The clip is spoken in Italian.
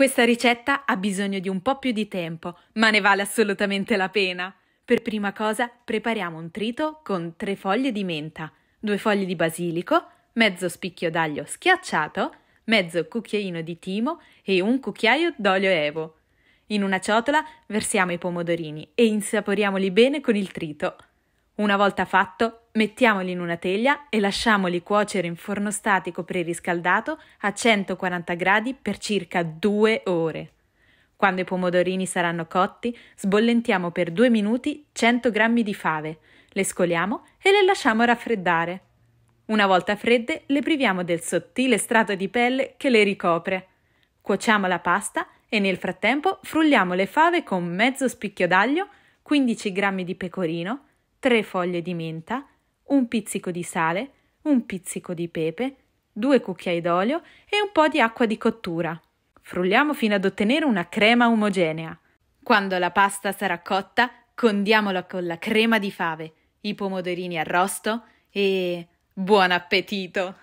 Questa ricetta ha bisogno di un po' più di tempo, ma ne vale assolutamente la pena. Per prima cosa prepariamo un trito con 3 foglie di menta, 2 foglie di basilico, mezzo spicchio d'aglio schiacciato, mezzo cucchiaino di timo e un cucchiaio d'olio evo. In una ciotola versiamo i pomodorini e insaporiamoli bene con il trito. Una volta fatto, mettiamoli in una teglia e lasciamoli cuocere in forno statico preriscaldato a 140 gradi per circa 2 ore. Quando i pomodorini saranno cotti, sbollentiamo per 2 minuti 100 g di fave, le scoliamo e le lasciamo raffreddare. Una volta fredde, le priviamo del sottile strato di pelle che le ricopre. Cuociamo la pasta e nel frattempo frulliamo le fave con mezzo spicchio d'aglio, 15 g di pecorino, 3 foglie di menta, un pizzico di sale, un pizzico di pepe, due cucchiai d'olio e un po' di acqua di cottura. Frulliamo fino ad ottenere una crema omogenea. Quando la pasta sarà cotta, condiamola con la crema di fave, i pomodorini arrosto e buon appetito!